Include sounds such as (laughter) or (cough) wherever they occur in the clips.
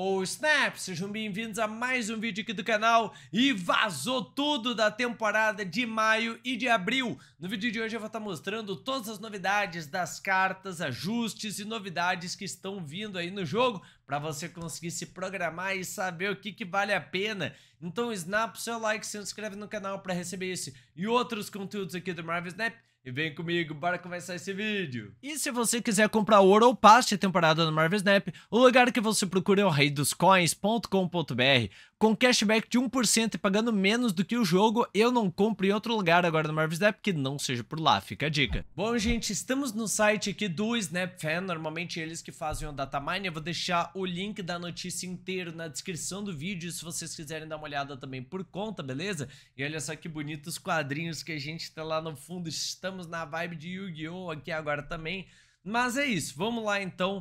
ou oh, Snap, sejam bem-vindos a mais um vídeo aqui do canal e vazou tudo da temporada de maio e de abril. No vídeo de hoje eu vou estar tá mostrando todas as novidades das cartas, ajustes e novidades que estão vindo aí no jogo para você conseguir se programar e saber o que, que vale a pena. Então Snap, seu like, se inscreve no canal para receber esse e outros conteúdos aqui do Marvel Snap e vem comigo, bora começar esse vídeo! E se você quiser comprar ouro ou passe temporada no Marvel Snap, o lugar que você procura é o reidoscoins.com.br. Com cashback de 1% e pagando menos do que o jogo, eu não compro em outro lugar agora no Marvel Snap que não seja por lá, fica a dica. Bom, gente, estamos no site aqui do Snap normalmente eles que fazem o datamine, eu vou deixar o link da notícia inteiro na descrição do vídeo, se vocês quiserem dar uma olhada também por conta, beleza? E olha só que bonitos quadrinhos que a gente tá lá no fundo, estamos estamos na vibe de Yu-Gi-Oh! aqui agora também. Mas é isso, vamos lá então.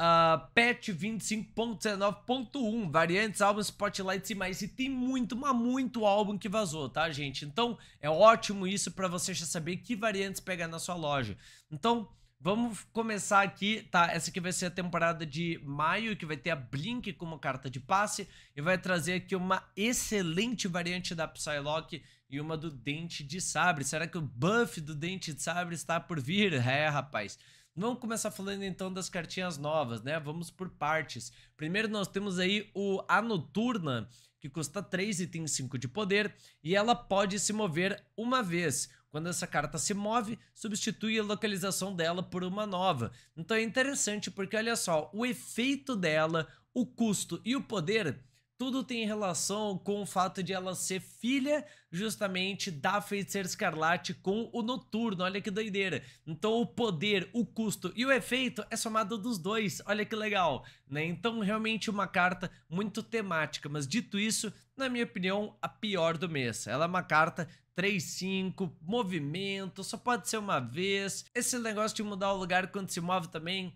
Uh, patch 25.19.1, variantes, álbuns, spotlights e mais. E tem muito, mas muito álbum que vazou, tá, gente? Então é ótimo isso para você já saber que variantes pegar na sua loja. Então vamos começar aqui, tá? Essa aqui vai ser a temporada de maio, que vai ter a Blink como carta de passe e vai trazer aqui uma excelente variante da Psylocke e uma do Dente de Sabre. Será que o buff do Dente de Sabre está por vir? É, rapaz. Vamos começar falando então das cartinhas novas, né? Vamos por partes. Primeiro nós temos aí o A Noturna, que custa 3 e tem 5 de poder, e ela pode se mover uma vez. Quando essa carta se move, substitui a localização dela por uma nova. Então é interessante porque olha só, o efeito dela, o custo e o poder tudo tem relação com o fato de ela ser filha justamente da feiticeira escarlate com o noturno. Olha que doideira. Então o poder, o custo e o efeito é somado dos dois. Olha que legal, né? Então realmente uma carta muito temática, mas dito isso, na minha opinião, a pior do mês. Ela é uma carta 3-5, movimento, só pode ser uma vez. Esse negócio de mudar o lugar quando se move também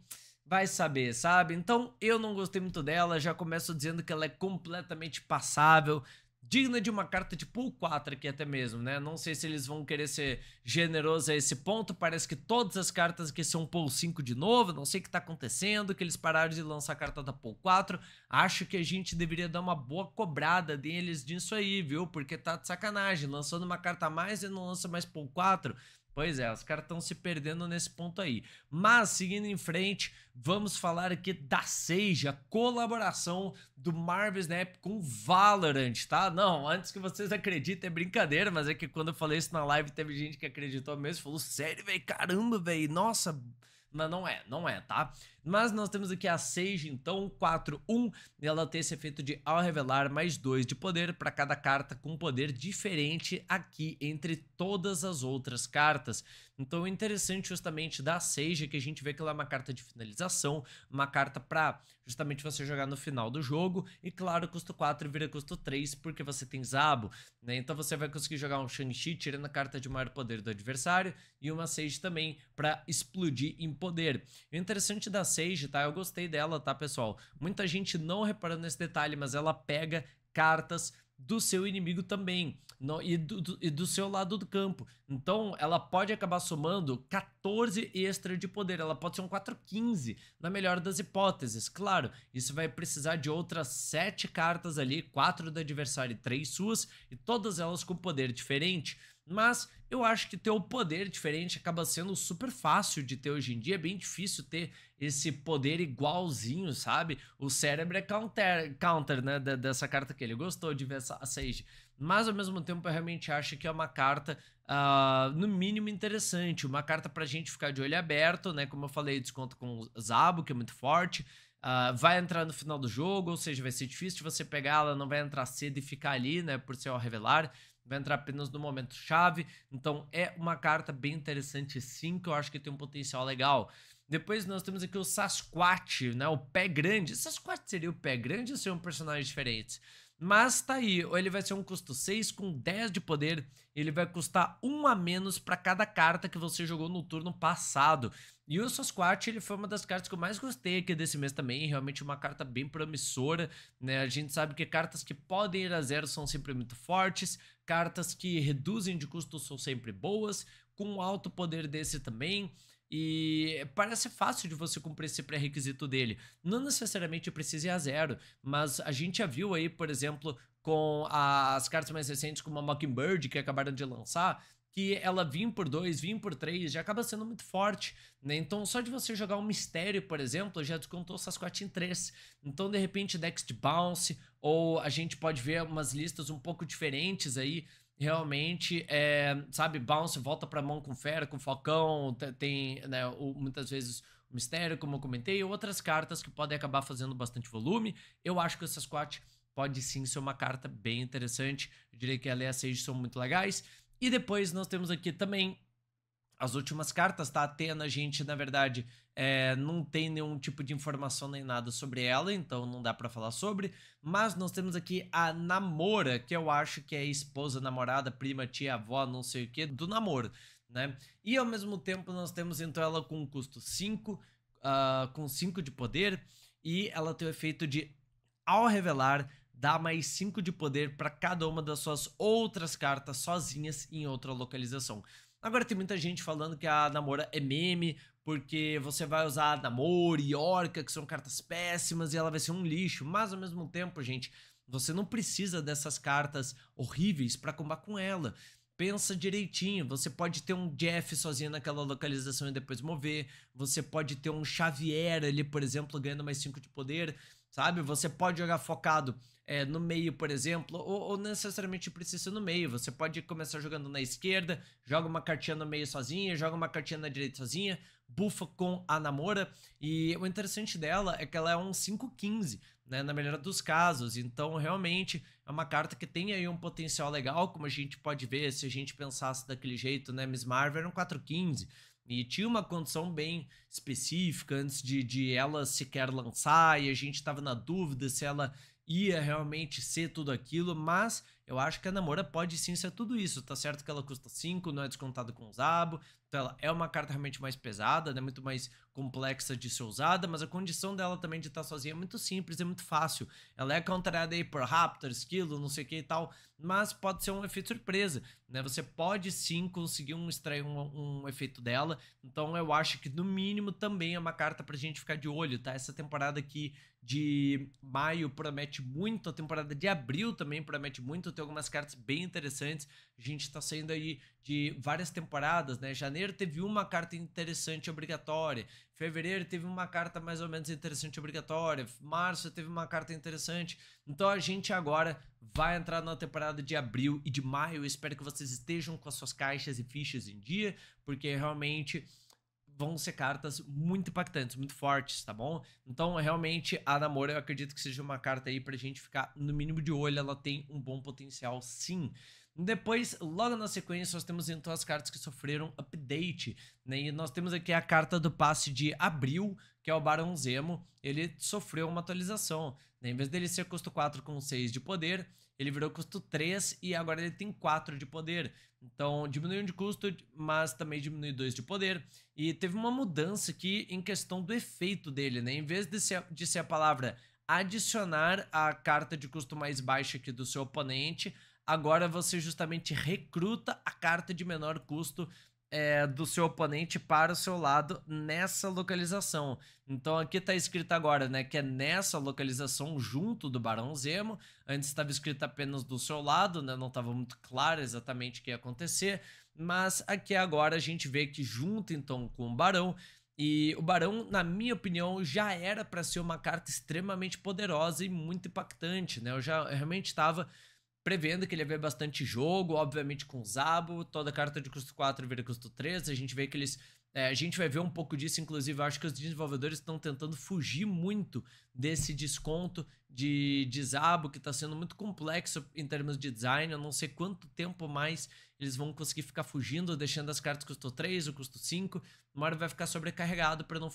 vai saber, sabe? Então eu não gostei muito dela, já começo dizendo que ela é completamente passável, digna de uma carta de pool 4 aqui até mesmo, né? Não sei se eles vão querer ser generosos a esse ponto, parece que todas as cartas aqui são pool 5 de novo, não sei o que tá acontecendo, que eles pararam de lançar a carta da pool 4, acho que a gente deveria dar uma boa cobrada deles disso aí, viu? Porque tá de sacanagem, lançando uma carta a mais e não lança mais pool 4, Pois é, os caras estão se perdendo nesse ponto aí. Mas, seguindo em frente, vamos falar aqui da Seja, colaboração do Marvel Snap com Valorant, tá? Não, antes que vocês acreditem, é brincadeira, mas é que quando eu falei isso na live, teve gente que acreditou mesmo, falou, sério, velho, caramba, velho, nossa... Mas não é, não é, tá? Mas nós temos aqui a Sage, então, 4-1, e ela tem esse efeito de, ao revelar, mais 2 de poder para cada carta com poder diferente aqui entre todas as outras cartas. Então, é interessante justamente da Sage, que a gente vê que ela é uma carta de finalização, uma carta para justamente você jogar no final do jogo, e claro, custo 4 vira custo 3, porque você tem Zabo, né? Então você vai conseguir jogar um Shang-Chi tirando a carta de maior poder do adversário, e uma Sage também para explodir em poder. o interessante da Sage, tá? Eu gostei dela, tá, pessoal? Muita gente não reparando nesse detalhe, mas ela pega cartas do seu inimigo também no, e, do, do, e, do, seu lado do campo. Então ela pode acabar somando 14 extra de poder, ela pode ser um 4-15 na melhor das hipóteses. Claro, isso vai precisar de outras 7 cartas ali, 4 do adversário e 3 suas, e todas elas com poder diferente. Mas eu acho que ter o poder diferente acaba sendo super fácil de ter hoje em dia. É bem difícil ter esse poder igualzinho, sabe? O cérebro é counter, counter né? D dessa carta que ele gostou de ver essa a Sage. Mas ao mesmo tempo eu realmente acho que é uma carta, uh, no mínimo, interessante. Uma carta pra gente ficar de olho aberto, né? Como eu falei, desconto com o Zabo, que é muito forte. Uh, vai entrar no final do jogo, ou seja, vai ser difícil de você pegar ela, não vai entrar cedo e ficar ali, né? Por ser ao revelar vai entrar apenas no momento chave. Então é uma carta bem interessante, sim, que eu acho que tem um potencial legal. Depois nós temos aqui o Sasquatch, né? O pé grande. Sasquatch seria o pé grande ou seria um personagem diferente? Mas tá aí, ele vai ser um custo 6 com 10 de poder, ele vai custar 1 a menos para cada carta que você jogou no turno passado. E o Sasquatch, ele foi uma das cartas que eu mais gostei aqui desse mês também, realmente uma carta bem promissora, né? A gente sabe que cartas que podem ir a zero são sempre muito fortes, Cartas que reduzem de custo são sempre boas, com alto poder desse também. E parece fácil de você cumprir esse pré-requisito dele. Não necessariamente precisa ir a zero, mas a gente já viu aí, por exemplo, com as cartas mais recentes, como a Mockingbird, que acabaram de lançar, que ela vir por dois, vir por três, já acaba sendo muito forte, né? Então, só de você jogar um mistério, por exemplo, já descontou Sasquatch em três. Então, de repente, decks de bounce ou a gente pode ver umas listas um pouco diferentes aí, realmente, é, sabe, bounce volta para mão com fera, com falcão, tem né, muitas vezes o mistério, como eu comentei, outras cartas que podem acabar fazendo bastante volume. Eu acho que o Sasquatch pode sim ser uma carta bem interessante, eu diria que a Leia Sage são muito legais. E depois nós temos aqui também as últimas cartas, tá? Atena, a gente, na verdade, é, não tem nenhum tipo de informação nem nada sobre ela, então não dá para falar sobre. Mas nós temos aqui a Namora, que eu acho que é esposa, namorada, prima, tia, avó, não sei o que, do namoro, né? E ao mesmo tempo nós temos então ela com custo 5, uh, ah, com 5 de poder, e ela tem o efeito de, ao revelar, dá mais 5 de poder para cada uma das suas outras cartas sozinhas em outra localização. Agora tem muita gente falando que a Namora é meme, porque você vai usar Namor e Orca, que são cartas péssimas, e ela vai ser um lixo. Mas ao mesmo tempo, gente, você não precisa dessas cartas horríveis para combater com ela. Pensa direitinho, você pode ter um Jeff sozinho naquela localização e depois mover, você pode ter um Xavier ali, por exemplo, ganhando mais 5 de poder, sabe? Você pode jogar focado é, no meio, por exemplo, ou, ou necessariamente precisa ser no meio. Você pode começar jogando na esquerda, joga uma cartinha no meio sozinha, joga uma cartinha na direita sozinha, bufa com a Namora. E o interessante dela é que ela é um 5-15, né? Na melhor dos casos. Então, realmente, é uma carta que tem aí um potencial legal, como a gente pode ver se a gente pensasse daquele jeito, né? Miss Marvel é um 4-15. E tinha uma condição bem específica antes de, de ela sequer lançar, e a gente estava na dúvida se ela ia realmente ser tudo aquilo, mas eu acho que a Namora pode sim ser tudo isso. Tá certo que ela custa 5, não é descontado com o Zabo, ela é uma carta realmente mais pesada, né? Muito mais complexa de ser usada, mas a condição dela também de estar sozinha é muito simples, é muito fácil. Ela é contrariada aí por Raptors, Kilo, não sei o que e tal, mas pode ser um efeito surpresa, né? Você pode sim conseguir um, extrair um, um efeito dela, então eu acho que no mínimo também é uma carta pra gente ficar de olho, tá? Essa temporada aqui de maio promete muito, a temporada de abril também promete muito, tem algumas cartas bem interessantes, a gente tá saindo aí de várias temporadas, né? Janeiro janeiro teve uma carta interessante obrigatória, fevereiro teve uma carta mais ou menos interessante obrigatória, março teve uma carta interessante. Então a gente agora vai entrar na temporada de abril e de maio. espero que vocês estejam com as suas caixas e fichas em dia, porque realmente vão ser cartas muito impactantes, muito fortes, tá bom? Então, realmente, a namor eu acredito que seja uma carta aí pra gente ficar no mínimo de olho, ela tem um bom potencial sim. Depois, logo na sequência, nós temos então as cartas que sofreram update. Né? E nós temos aqui a carta do passe de abril, que é o Barão Zemo. Ele sofreu uma atualização. Né? Em vez dele ser custo 4 com 6 de poder, ele virou custo 3 e agora ele tem 4 de poder. Então diminuiu de custo, mas também diminui 2 de poder. E teve uma mudança aqui em questão do efeito dele, né? Em vez de ser, de ser a palavra adicionar a carta de custo mais baixa aqui do seu oponente, agora você justamente recruta a carta de menor custo é, do seu oponente para o seu lado nessa localização. Então aqui está escrito agora, né, que é nessa localização junto do Barão Zemo. Antes estava escrito apenas do seu lado, né, não estava muito claro exatamente o que ia acontecer. Mas aqui agora a gente vê que junto então com o Barão e o Barão, na minha opinião, já era para ser uma carta extremamente poderosa e muito impactante, né? Eu já realmente estava prevendo que ele vê bastante jogo, obviamente com o Zabo, toda carta de custo 4 vira custo 3, a gente vê que eles é, a gente vai ver um pouco disso, inclusive, eu acho que os desenvolvedores estão tentando fugir muito desse desconto de desabo que está sendo muito complexo em termos de design. Eu não sei quanto tempo mais eles vão conseguir ficar fugindo, deixando as cartas custo 3, o custo 5. Uma hora vai ficar sobrecarregado para não,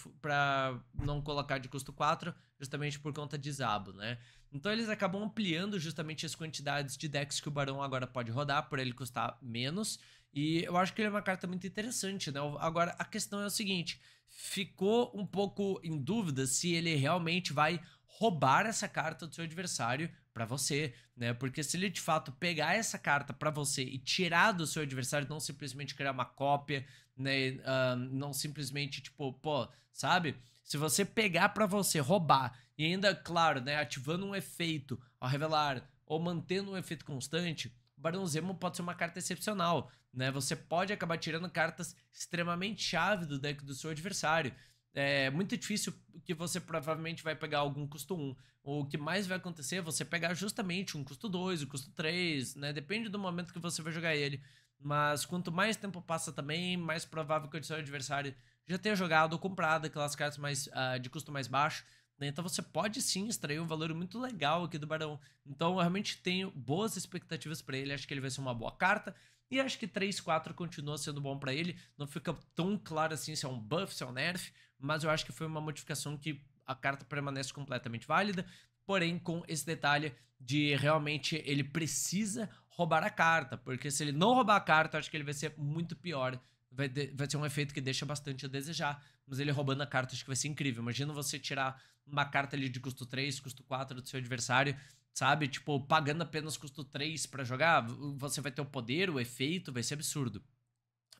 não colocar de custo 4, justamente por conta de desabo, né? Então eles acabam ampliando justamente as quantidades de decks que o Barão agora pode rodar, por ele custar menos. E eu acho que ele é uma carta muito interessante, né? Agora, a questão é o seguinte: ficou um pouco em dúvida se ele realmente vai roubar essa carta do seu adversário para você, né? Porque se ele de fato pegar essa carta para você e tirar do seu adversário, não simplesmente criar uma cópia, né? Uh, não simplesmente tipo, pô, sabe? Se você pegar para você, roubar e ainda, claro, né? Ativando um efeito ao revelar ou mantendo um efeito constante Barão Zemo pode ser uma carta excepcional, né? Você pode acabar tirando cartas extremamente chave do deck do seu adversário. É muito difícil que você provavelmente vai pegar algum custo 1. O que mais vai acontecer é você pegar justamente um custo 2, um custo 3, né? Depende do momento que você vai jogar ele. Mas quanto mais tempo passa também, mais provável que o seu adversário já tenha jogado ou comprado aquelas cartas mais, uh, de custo mais baixo. Né? Então você pode sim extrair um valor muito legal aqui do Barão. Então eu realmente tenho boas expectativas para ele, acho que ele vai ser uma boa carta. E acho que 3, 4 continua sendo bom para ele. Não fica tão claro assim se é um buff, se é um nerf, mas eu acho que foi uma modificação que a carta permanece completamente válida. Porém, com esse detalhe de realmente ele precisa roubar a carta, porque se ele não roubar a carta, acho que ele vai ser muito pior vai, de, vai ter um efeito que deixa bastante a desejar. Mas ele roubando a carta, acho que vai ser incrível. Imagina você tirar uma carta ali de custo 3, custo 4 do seu adversário, sabe? Tipo, pagando apenas custo 3 para jogar, você vai ter o poder, o efeito, vai ser absurdo.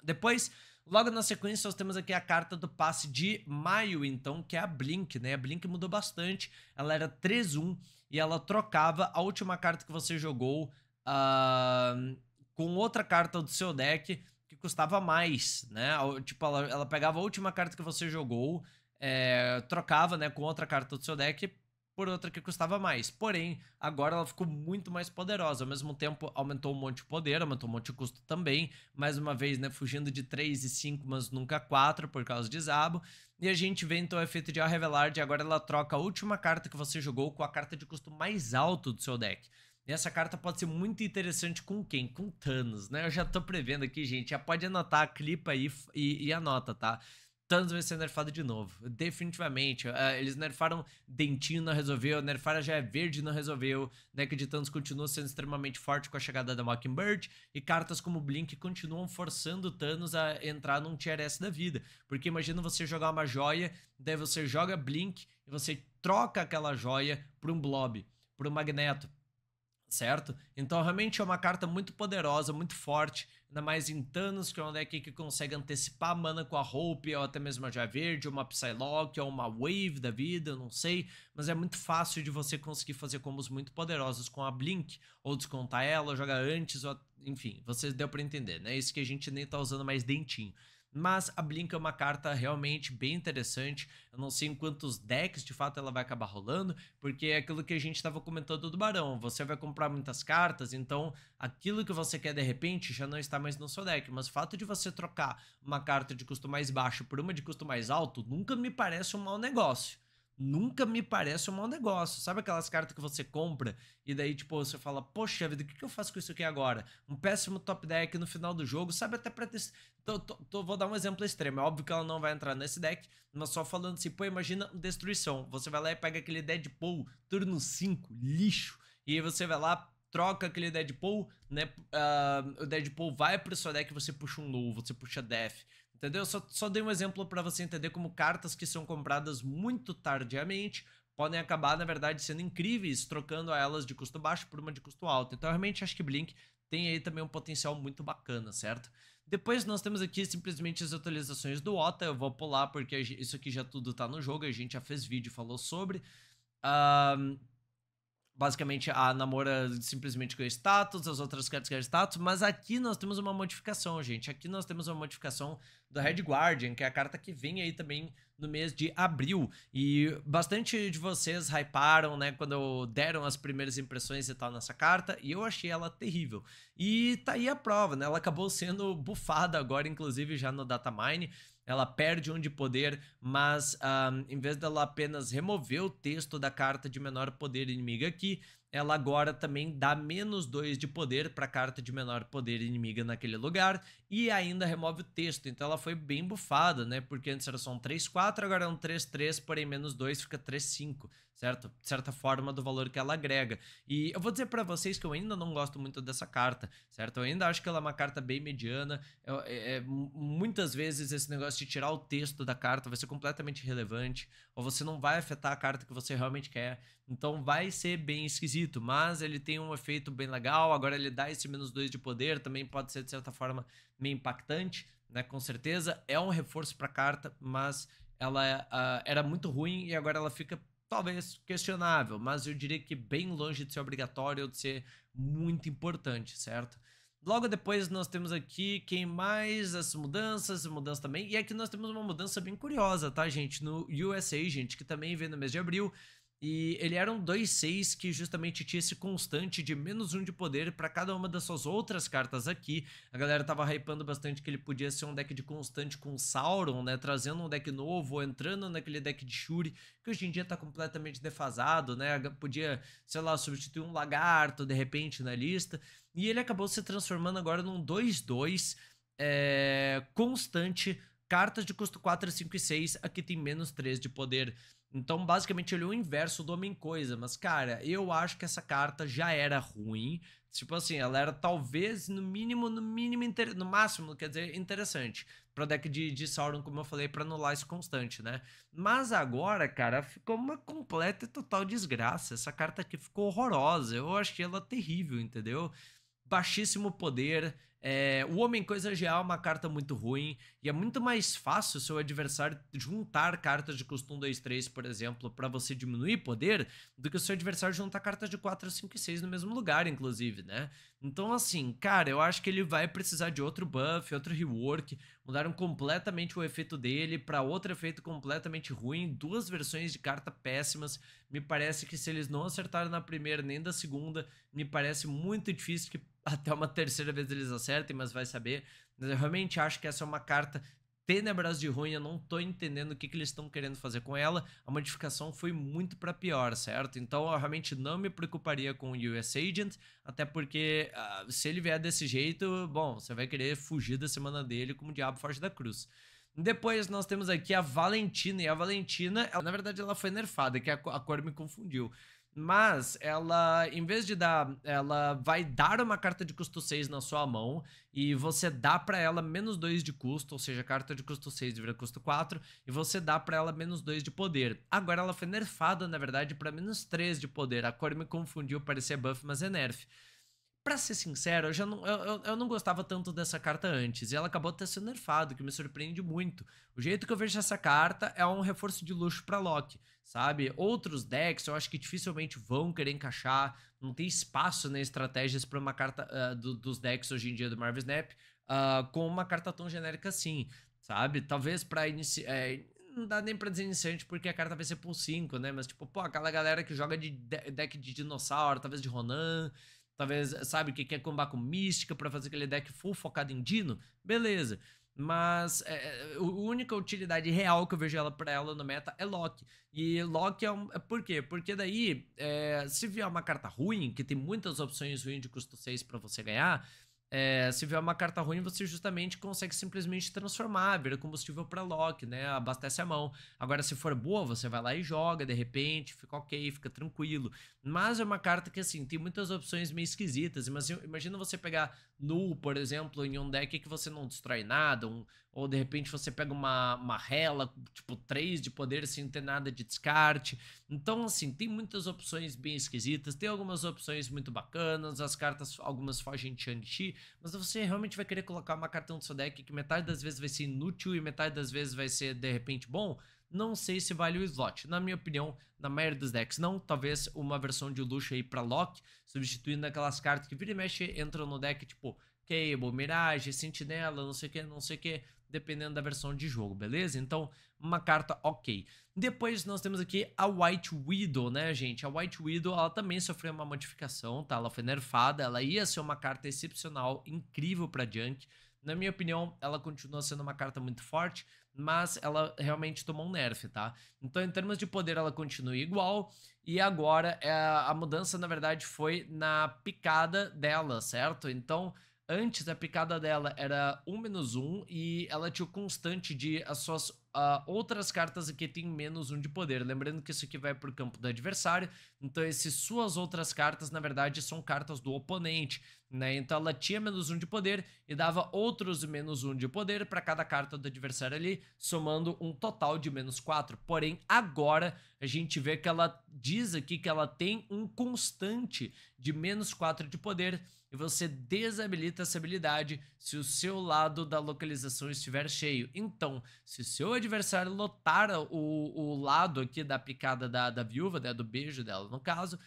Depois, logo na sequência, nós temos aqui a carta do passe de maio, então, que é a Blink, né? A Blink mudou bastante, ela era 3-1 e ela trocava a última carta que você jogou uh, com outra carta do seu deck que custava mais, né? Tipo, ela, ela pegava a última carta que você jogou, é, trocava né, com outra carta do seu deck por outra que custava mais. Porém, agora ela ficou muito mais poderosa. Ao mesmo tempo, aumentou um monte de poder, aumentou um monte de custo também. Mais uma vez, né, fugindo de 3 e 5, mas nunca 4 por causa de Zabo. E a gente vê então o efeito de A Revelar, de agora ela troca a última carta que você jogou com a carta de custo mais alto do seu deck. E essa carta pode ser muito interessante com quem? Com Thanos, né? Eu já tô prevendo aqui, gente. Já pode anotar, clipa aí e, e anota, tá? Thanos vai ser nerfado de novo. Definitivamente. Uh, eles nerfaram Dentinho, não resolveu. Nerfaram já é verde, não resolveu. Deck né? de Thanos continua sendo extremamente forte com a chegada da Mockingbird. E cartas como Blink continuam forçando Thanos a entrar num tier S da vida. Porque imagina você jogar uma joia, daí você joga Blink e você troca aquela joia por um blob, por um magneto certo? Então realmente é uma carta muito poderosa, muito forte, ainda mais em Thanos, que é um deck que consegue antecipar mana com a Hope, ou até mesmo a Joia Verde, ou uma Psylocke, ou uma Wave da vida, eu não sei, mas é muito fácil de você conseguir fazer combos muito poderosos com a Blink, ou descontar ela, ou jogar antes, ou... enfim, você deu para entender, né? É isso que a gente nem tá usando mais dentinho. Mas a Blink é uma carta realmente bem interessante. Eu não sei em quantos decks de fato ela vai acabar rolando, porque é aquilo que a gente estava comentando do Barão. Você vai comprar muitas cartas, então aquilo que você quer de repente já não está mais no seu deck. Mas o fato de você trocar uma carta de custo mais baixo por uma de custo mais alto nunca me parece um mau negócio nunca me parece um mau negócio. Sabe aquelas cartas que você compra e daí, tipo, você fala, poxa vida, o que eu faço com isso aqui agora? Um péssimo top deck no final do jogo, sabe? Até pra testar. Vou dar um exemplo extremo. É óbvio que ela não vai entrar nesse deck, mas só falando assim, pô, imagina destruição. Você vai lá e pega aquele Deadpool, turno 5, lixo. E aí você vai lá, troca aquele Deadpool, né? Uh, o Deadpool vai pro seu deck e você puxa um novo, você puxa Death. Entendeu? Só, só dei um exemplo para você entender como cartas que são compradas muito tardiamente podem acabar, na verdade, sendo incríveis, trocando elas de custo baixo por uma de custo alto. Então, realmente, acho que Blink tem aí também um potencial muito bacana, certo? Depois nós temos aqui simplesmente as atualizações do OTA, eu vou pular porque isso aqui já tudo tá no jogo, a gente já fez vídeo e falou sobre. Uh, basicamente a namora simplesmente ganha status, as outras cartas ganham status, mas aqui nós temos uma modificação, gente. Aqui nós temos uma modificação do Red Guardian, que é a carta que vem aí também no mês de abril. E bastante de vocês hyparam, né, quando deram as primeiras impressões e tal nessa carta, e eu achei ela terrível. E tá aí a prova, né? Ela acabou sendo bufada agora, inclusive já no Datamine ela perde um de poder, mas um, ah, em vez dela apenas remover o texto da carta de menor poder inimiga aqui, ela agora também dá menos dois de poder para a carta de menor poder inimiga naquele lugar e ainda remove o texto. Então ela foi bem bufada, né? Porque antes era só um 3-4, agora é um 3-3, porém menos 2 fica 3-5 certo? De certa forma, do valor que ela agrega. E eu vou dizer para vocês que eu ainda não gosto muito dessa carta, certo? Eu ainda acho que ela é uma carta bem mediana. Eu, é, é muitas vezes esse negócio de tirar o texto da carta vai ser completamente irrelevante, ou você não vai afetar a carta que você realmente quer. Então vai ser bem esquisito, mas ele tem um efeito bem legal. Agora ele dá esse menos 2 de poder, também pode ser de certa forma meio impactante, né? Com certeza. É um reforço pra carta, mas ela uh, era muito ruim e agora ela fica talvez questionável, mas eu diria que bem longe de ser obrigatório ou de ser muito importante, certo? Logo depois nós temos aqui quem mais as mudanças, mudanças também. E aqui nós temos uma mudança bem curiosa, tá, gente? No USA, gente, que também vem no mês de abril, e ele era um 2-6 que justamente tinha esse constante de menos um de poder para cada uma das suas outras cartas aqui. A galera tava hypando bastante que ele podia ser um deck de constante com Sauron, né? Trazendo um deck novo, entrando naquele deck de Shuri, que hoje em dia tá completamente defasado, né? Podia, sei lá, substituir um lagarto de repente na lista. E ele acabou se transformando agora num 2-2 é... Eh, constante. Cartas de custo 4, 5 e 6, aqui tem menos 3 de poder. Então, basicamente, ele é o inverso do Homem-Coisa. Mas, cara, eu acho que essa carta já era ruim. Tipo assim, ela era talvez, no mínimo, no mínimo, no máximo, quer dizer, interessante. Pro deck de, de Sauron, como eu falei, pra anular isso constante, né? Mas agora, cara, ficou uma completa e total desgraça. Essa carta aqui ficou horrorosa. Eu achei ela terrível, entendeu? Baixíssimo poder. É... o Homem-Coisa já é uma carta muito ruim. E é muito mais fácil seu adversário juntar cartas de custo 2, 3, por exemplo, para você diminuir poder, do que o seu adversário juntar cartas de 4, 5 e 6 no mesmo lugar, inclusive, né? Então, assim, cara, eu acho que ele vai precisar de outro buff, outro rework. Mudaram completamente o efeito dele para outro efeito completamente ruim. Duas versões de carta péssimas. Me parece que se eles não acertaram na primeira nem da segunda, me parece muito difícil que (laughs) até uma terceira vez eles acertem, mas vai saber. Eu realmente acho que essa é uma carta tenebras de ruim, eu não tô entendendo o que, que eles estão querendo fazer com ela. A modificação foi muito para pior, certo? Então eu realmente não me preocuparia com o US Agent, até porque uh, se ele vier desse jeito, bom, você vai querer fugir da semana dele como o diabo forte da cruz. Depois nós temos aqui a Valentina, e a Valentina, ela, na verdade ela foi nerfada, que a, a cor me confundiu mas ela, em vez de dar, ela vai dar uma carta de custo 6 na sua mão e você dá para ela menos 2 de custo, ou seja, a carta de custo 6 vira custo 4 e você dá para ela menos 2 de poder. Agora ela foi nerfada, na verdade, para menos 3 de poder. A cor me confundiu, parecia buff, mas é nerf. Pra ser sincero, eu já não, eu, eu não gostava tanto dessa carta antes, e ela acabou até sendo nerfado, que me surpreende muito. O jeito que eu vejo essa carta é um reforço de luxo pra Loki, sabe? Outros decks eu acho que dificilmente vão querer encaixar, não tem espaço nas né, estratégias pra uma carta uh, do, dos decks hoje em dia do Marvel Snap uh, com uma carta tão genérica assim, sabe? Talvez pra iniciar. É, não dá nem pra dizer iniciante porque a carta vai ser por 5, né? Mas, tipo, pô, aquela galera que joga de deck de dinossauro, talvez de Ronan, talvez, sabe, que quer é combar com mística para fazer aquele deck full focado em Dino, beleza. Mas é, é a única utilidade real que eu vejo ela para ela no meta é Loki. E Loki é um. É, por quê? Porque daí, é, se vier uma carta ruim, que tem muitas opções ruins de custo 6 para você ganhar, é, se vier uma carta ruim, você justamente consegue simplesmente transformar, vira combustível para lock, né? Abastece a mão. Agora, se for boa, você vai lá e joga, de repente, fica ok, fica tranquilo. Mas é uma carta que, assim, tem muitas opções meio esquisitas. Imagina, imagina você pegar Null, por exemplo, em um deck que você não destrói nada. Um, ou, de repente, você pega uma, uma Hela, tipo, 3 de poder sem ter nada de descarte. Então, assim, tem muitas opções bem esquisitas. Tem algumas opções muito bacanas. As cartas, algumas fogem de Shang-Chi. Mas você realmente vai querer colocar uma carta no seu deck que metade das vezes vai ser inútil e metade das vezes vai ser, de repente, bom. Não sei se vale o slot. Na minha opinião, na maioria dos decks não. Talvez uma versão de luxo aí pra Loki, substituindo aquelas cartas que vira e mexe entram no deck, tipo Cable, Mirage, Sentinela, não sei o que, não sei o que, dependendo da versão de jogo, beleza? Então, uma carta ok. Depois nós temos aqui a White Widow, né, gente? A White Widow, ela também sofreu uma modificação, tá? Ela foi nerfada, ela ia ser uma carta excepcional, incrível pra Junk, na minha opinião, ela continua sendo uma carta muito forte, mas ela realmente tomou um nerf, tá? Então, em termos de poder, ela continua igual. E agora, é, a mudança, na verdade, foi na picada dela, certo? Então, antes a picada dela era 1 menos 1 e ela tinha o constante de as suas Uh, outras cartas aqui têm menos um de poder. Lembrando que isso aqui vai para o campo do adversário. Então, essas suas outras cartas, na verdade, são cartas do oponente. Né? Então, ela tinha menos um de poder e dava outros menos um de poder para cada carta do adversário ali, somando um total de menos quatro. Porém, agora a gente vê que ela diz aqui que ela tem um constante de menos quatro de poder você desabilita essa habilidade se o seu lado da localização estiver cheio. Então, se o seu adversário lotar o, o lado aqui da picada da, da viúva, né, do beijo dela no caso,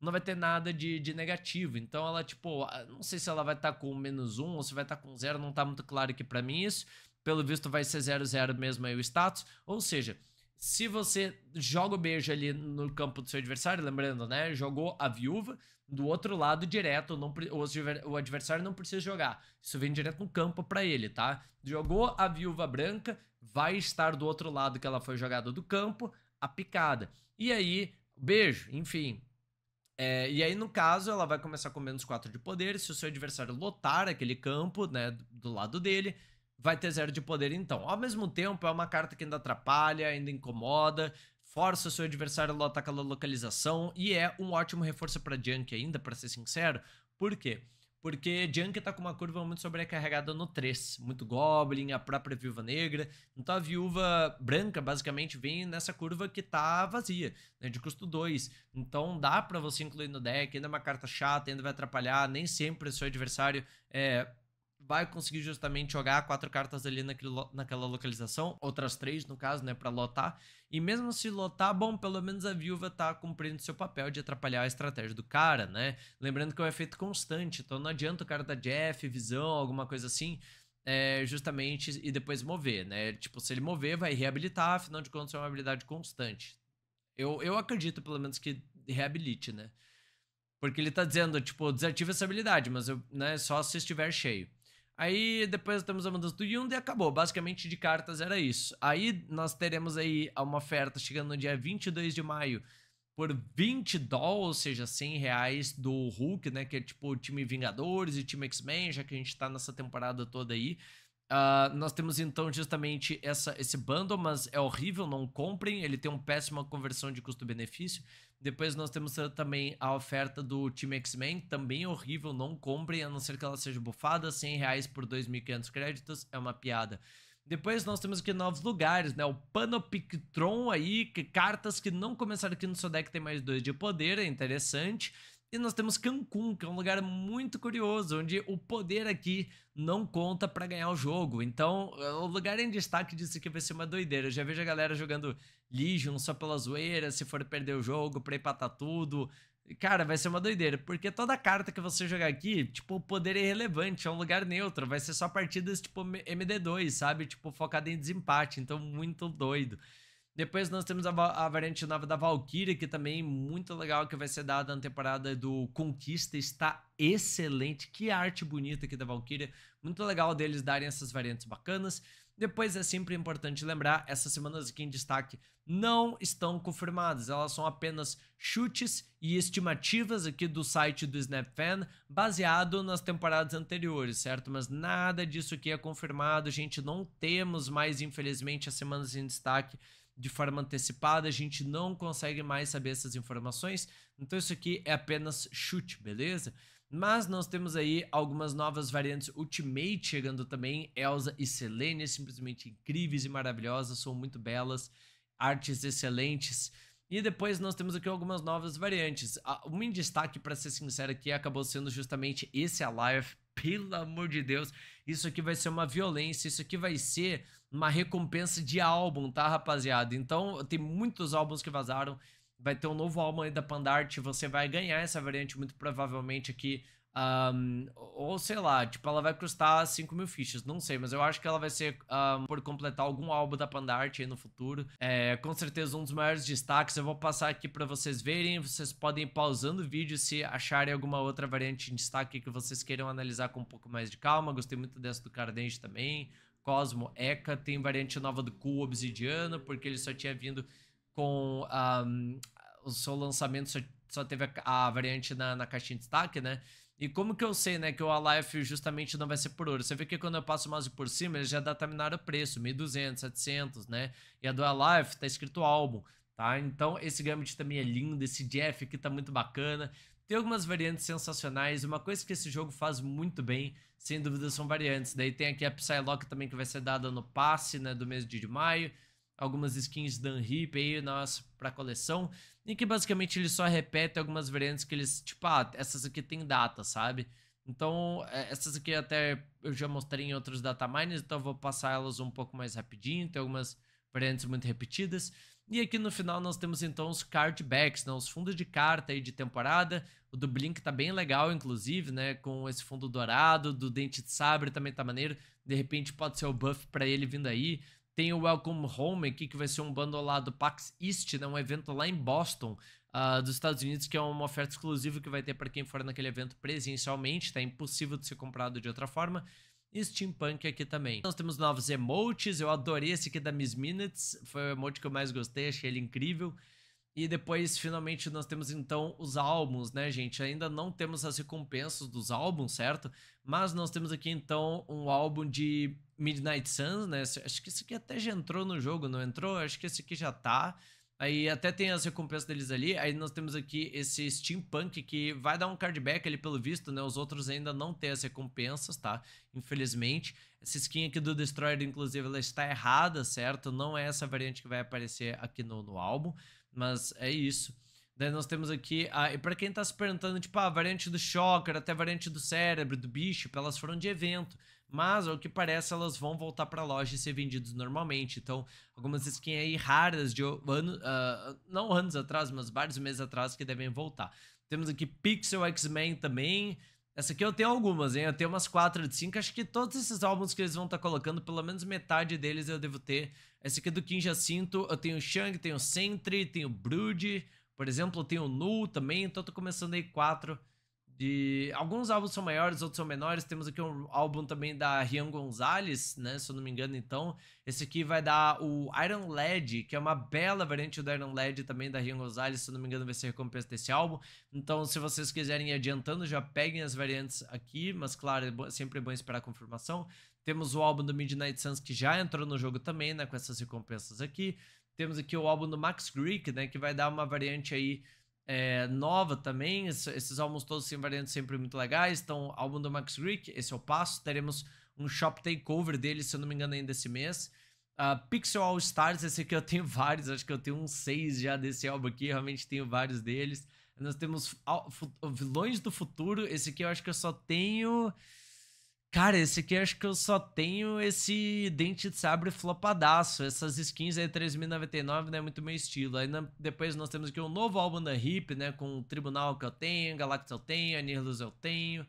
não vai ter nada de, de negativo. Então ela, tipo, ah, não sei se ela vai estar tá com menos um ou se vai estar tá com zero, não está muito claro aqui para mim isso. Pelo visto vai ser zero zero mesmo aí o status. Ou seja, se você joga o beijo ali no campo do seu adversário, lembrando, né? Jogou a viúva do outro lado direto, não, o, o adversário não precisa jogar. Isso vem direto no campo para ele, tá? Jogou a viúva branca, vai estar do outro lado que ela foi jogada do campo, a picada. E aí, beijo, enfim, é, e aí, no caso, ela vai começar com menos 4 de poder. Se o seu adversário lotar aquele campo, né, do lado dele, vai ter zero de poder então. Ao mesmo tempo, é uma carta que ainda atrapalha, ainda incomoda, força seu adversário a lotar aquela localização e é um ótimo reforço para Junk ainda, para ser sincero. Por quê? Porque Junk tá com uma curva muito sobrecarregada no 3, muito Goblin, a própria Viúva Negra, então a Viúva Branca basicamente vem nessa curva que tá vazia, né, de custo 2, então dá para você incluir no deck, ainda é uma carta chata, ainda vai atrapalhar, nem sempre seu adversário é, vai conseguir justamente jogar quatro cartas ali naquele, naquela localização, outras três no caso, né, para lotar. E mesmo se lotar, bom, pelo menos a viúva tá cumprindo seu papel de atrapalhar a estratégia do cara, né? Lembrando que é um efeito constante, então não adianta o cara dar Jeff, visão, alguma coisa assim. É, justamente e depois mover, né? Tipo, se ele mover, vai reabilitar, afinal de contas é uma habilidade constante. Eu, eu acredito, pelo menos, que reabilite, né? Porque ele tá dizendo, tipo, desativa essa habilidade, mas eu, né, só se estiver cheio. Aí depois temos a mudança do Yund e acabou. Basicamente de cartas era isso. Aí nós teremos aí uma oferta chegando no dia 22 de maio por 20 dólares, ou seja, 100 reais do Hulk, né? Que é tipo time Vingadores e time X-Men, já que a gente tá nessa temporada toda aí. Uh, nós temos então justamente essa, esse bundle, mas é horrível, não comprem. Ele tem uma péssima conversão de custo-benefício. Depois nós temos ah, também a oferta do Team X-Men, também horrível, não comprem, a não ser que ela seja bufada. 100 reais por 2.500 créditos é uma piada. Depois nós temos aqui novos lugares, né? O Panopictron aí, que cartas que não começaram aqui no seu deck tem mais dois de poder, é interessante. E nós temos Cancún, que é um lugar muito curioso, onde o poder aqui não conta para ganhar o jogo. Então, o é lugar em destaque disso aqui vai ser uma doideira. Eu já vejo a galera jogando Legion só pela zoeira, se for perder o jogo, pra empatar tudo. Cara, vai ser uma doideira, porque toda carta que você jogar aqui, tipo, o poder é irrelevante, é um lugar neutro, vai ser só partidas tipo MD2, sabe? Tipo, focada em desempate, então muito doido. Depois nós temos a, a variante nova da Valkyria, que também é muito legal, que vai ser dada na temporada do Conquista, está excelente, que arte bonita aqui da Valkyria, muito legal deles darem essas variantes bacanas. Depois é sempre importante lembrar, essas semanas aqui em destaque não estão confirmadas, elas são apenas chutes e estimativas aqui do site do SnapFan, baseado nas temporadas anteriores, certo? Mas nada disso aqui é confirmado, gente, não temos mais, infelizmente, as semanas em destaque de forma antecipada, a gente não consegue mais saber essas informações, então isso aqui é apenas chute, beleza? Mas nós temos aí algumas novas variantes Ultimate chegando também, Elsa e Selene, simplesmente incríveis e maravilhosas, são muito belas, artes excelentes. E depois nós temos aqui algumas novas variantes. Um destaque, para ser sincero aqui, acabou sendo justamente esse Alive, (laughs) pelo amor de Deus, isso aqui vai ser uma violência, isso aqui vai ser uma recompensa de álbum, tá, rapaziada? Então, tem muitos álbuns que vazaram. Vai ter um novo álbum aí da Pandart. Você vai ganhar essa variante, muito provavelmente, aqui. Um, ou sei lá, tipo, ela vai custar 5 mil fichas, não sei, mas eu acho que ela vai ser um, por completar algum álbum da Pandart aí no futuro. É com certeza um dos maiores destaques. Eu vou passar aqui para vocês verem. Vocês podem ir pausando o vídeo se acharem alguma outra variante em destaque que vocês queiram analisar com um pouco mais de calma. Gostei muito dessa do Cardente também. Cosmo Eca, tem variante nova do Cool Obsidiana, porque ele só tinha vindo com um, o seu lançamento, só, só teve a, a, variante na, na caixinha de destaque, né? E como que eu sei, né, que o Alive justamente não vai ser por ouro? Você vê que quando eu passo o mouse por cima, ele já determinaram o preço, 1.200, 700, né? E a do Alive tá escrito álbum, tá? Então esse Gambit também é lindo, esse Jeff aqui tá muito bacana. Tem algumas variantes sensacionais. Uma coisa que esse jogo faz muito bem, sem dúvida, são variantes. Daí tem aqui a Psylocke também que vai ser dada no passe né, do mês de maio. Algumas skins dan Unhip aí nossa, pra coleção. E que basicamente ele só repete algumas variantes que eles, tipo, ah, essas aqui tem data, sabe? Então, é, essas aqui até eu já mostrei em outros datamines, então eu vou passar elas um pouco mais rapidinho. Tem algumas variantes muito repetidas. E aqui no final nós temos então os cardbacks, né, os fundos de carta aí de temporada. O do Blink tá bem legal, inclusive, né, com esse fundo dourado, do Dente de Sabre também tá maneiro. De repente pode ser o buff para ele vindo aí. Tem o Welcome Home aqui, que vai ser um bundle lá do PAX East, né, um evento lá em Boston, uh, dos Estados Unidos, que é uma oferta exclusiva que vai ter para quem for naquele evento presencialmente. Tá impossível de ser comprado de outra forma steampunk aqui também. Nós temos novos emotes, eu adorei esse aqui da Miss Minutes, foi o emote que eu mais gostei, achei ele incrível. E depois, finalmente, nós temos então os álbuns, né, gente? Ainda não temos as recompensas dos álbuns, certo? Mas nós temos aqui então um álbum de Midnight Suns, né? Acho que esse aqui até já entrou no jogo, não entrou? Acho que esse aqui já tá. Aí até tem as recompensas deles ali. Aí nós temos aqui esse Steampunk que vai dar um cardback ali pelo visto, né? Os outros ainda não têm as recompensas, tá? Infelizmente. Essa skin aqui do Destroyer, inclusive, ela está errada, certo? Não é essa variante que vai aparecer aqui no, no álbum, mas é isso. Daí nós temos aqui, e pra quem tá se perguntando, tipo, ah, a variante do Shocker, até a variante do Cérebro, do Bicho, elas foram de evento. Mas, ao que parece, elas vão voltar para a loja e ser vendidas normalmente. Então, algumas skins aí raras de anos, uh, ah, não anos atrás, mas vários meses atrás que devem voltar. Temos aqui Pixel X-Men também. Essa aqui eu tenho algumas, hein? Eu tenho umas 4 de 5. Acho que todos esses álbuns que eles vão estar tá colocando, pelo menos metade deles eu devo ter. Essa aqui é do Kim Jacinto. Eu tenho Shang, tenho Sentry, tenho Brood. Por exemplo, eu tenho Null também. Então, tô começando aí 4. Quatro de alguns álbuns são maiores, outros são menores. Temos aqui um álbum também da Rian Gonzalez, né? Se eu não me engano, então. Esse aqui vai dar o Iron Led, que é uma bela variante do Iron Led também da Rian Gonzalez. Se eu não me engano, vai ser recompensa desse álbum. Então, se vocês quiserem ir adiantando, já peguem as variantes aqui. Mas, claro, é sempre é bom esperar a confirmação. Temos o álbum do Midnight Suns, que já entrou no jogo também, né? Com essas recompensas aqui. Temos aqui o álbum do Max Greek, né? Que vai dar uma variante aí é, nova também. Esses, esses álbuns todos sem variantes sempre muito legais. Então, álbum do Max Greek, esse é o passo. Teremos um shop takeover dele, se eu não me engano, ainda esse mês. Uh, Pixel All Stars, esse aqui eu tenho (laughs) vários, acho que eu tenho uns seis já desse álbum aqui, realmente tenho vários deles. Nós temos ah, Vilões do Futuro, esse aqui eu acho que eu só tenho. Cara, esse aqui acho que eu só tenho esse dente de sabre flopadaço. Essas skins aí, 3.099, não né, é muito meu estilo. Aí na, depois nós temos aqui um novo álbum da Hip, né? Com o Tribunal que eu tenho, Galactus eu tenho, Anirlus eu tenho.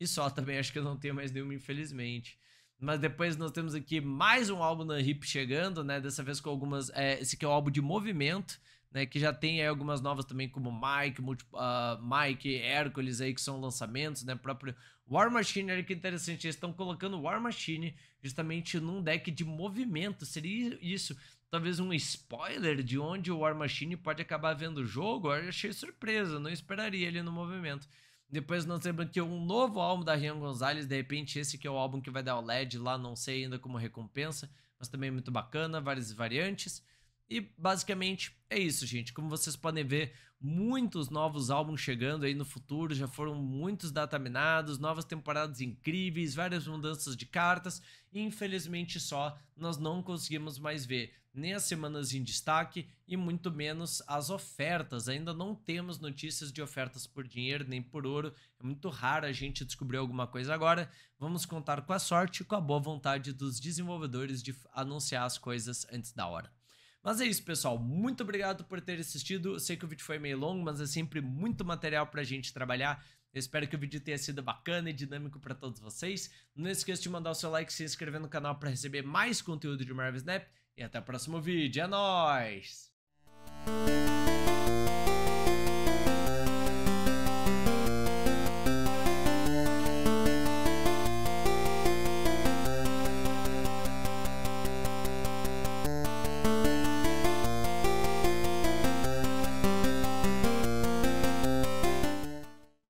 E só também, acho que eu não tenho mais nenhuma, infelizmente. Mas depois nós temos aqui mais um álbum da Hip chegando, né? Dessa vez com algumas... É, esse aqui é o álbum de movimento né, que já tem aí algumas novas também, como Mike, Multi, uh, Mike, Hércules aí, que são lançamentos, né? Próprio War Machine, olha que interessante, eles estão colocando War Machine justamente num deck de movimento. Seria isso, talvez um spoiler de onde o War Machine pode acabar vendo o jogo? Eu achei surpresa, não esperaria ele no movimento. Depois nós lembramos que um novo álbum da Rian Gonzalez, de repente esse que é o álbum que vai dar o LED lá, não sei ainda como recompensa, mas também é muito bacana, várias variantes. E basicamente é isso, gente. Como vocês podem ver, muitos novos álbuns chegando aí no futuro, já foram muitos dataminados, novas temporadas incríveis, várias mudanças de cartas. E, infelizmente só nós não conseguimos mais ver nem as semanas em destaque e muito menos as ofertas. Ainda não temos notícias de ofertas por dinheiro nem por ouro. É muito raro a gente descobrir alguma coisa agora. Vamos contar com a sorte e com a boa vontade dos desenvolvedores de anunciar as coisas antes da hora. Mas é isso, pessoal. Muito obrigado por ter assistido. sei que o vídeo foi meio longo, mas é sempre muito material pra gente trabalhar. Eu espero que o vídeo tenha sido bacana e dinâmico para todos vocês. Não esqueça de mandar o seu like e se inscrever no canal para receber mais conteúdo de Marvel Snap. E até o próximo vídeo. É nóis!